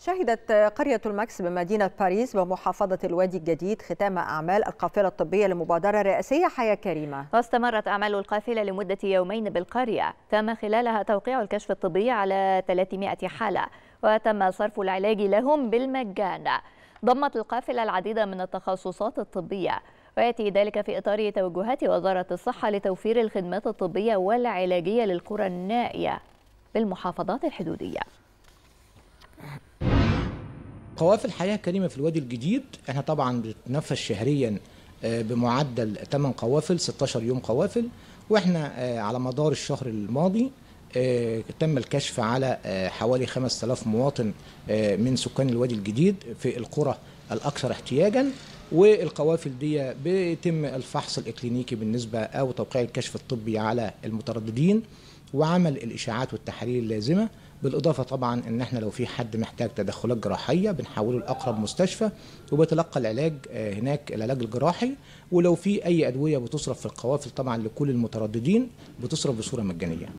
شهدت قرية الماكس بمدينة باريس ومحافظة الوادي الجديد ختام أعمال القافلة الطبية لمبادرة رئاسية حياة كريمة واستمرت أعمال القافلة لمدة يومين بالقرية تم خلالها توقيع الكشف الطبي على 300 حالة وتم صرف العلاج لهم بالمجان ضمت القافلة العديد من التخصصات الطبية ويأتي ذلك في إطار توجهات وزارة الصحة لتوفير الخدمات الطبية والعلاجية للقرى النائية بالمحافظات الحدودية قوافل حياه كريمة في الوادي الجديد احنا طبعا بنتنفس شهريا آه، بمعدل 8 قوافل 16 يوم قوافل واحنا آه، على مدار الشهر الماضي آه، تم الكشف على حوالي 5000 مواطن من سكان الوادي الجديد في القرى الاكثر احتياجا والقوافل دي بيتم الفحص الاكلينيكي بالنسبه او توقيع الكشف الطبي على المترددين وعمل الاشاعات والتحاليل اللازمه بالاضافه طبعا ان احنا لو في حد محتاج تدخلات جراحيه بنحوله لاقرب مستشفى وبيتلقى العلاج آه، هناك العلاج الجراحي ولو في اي ادويه بتصرف في القوافل طبعا لكل المترددين بتصرف بصوره مجانيه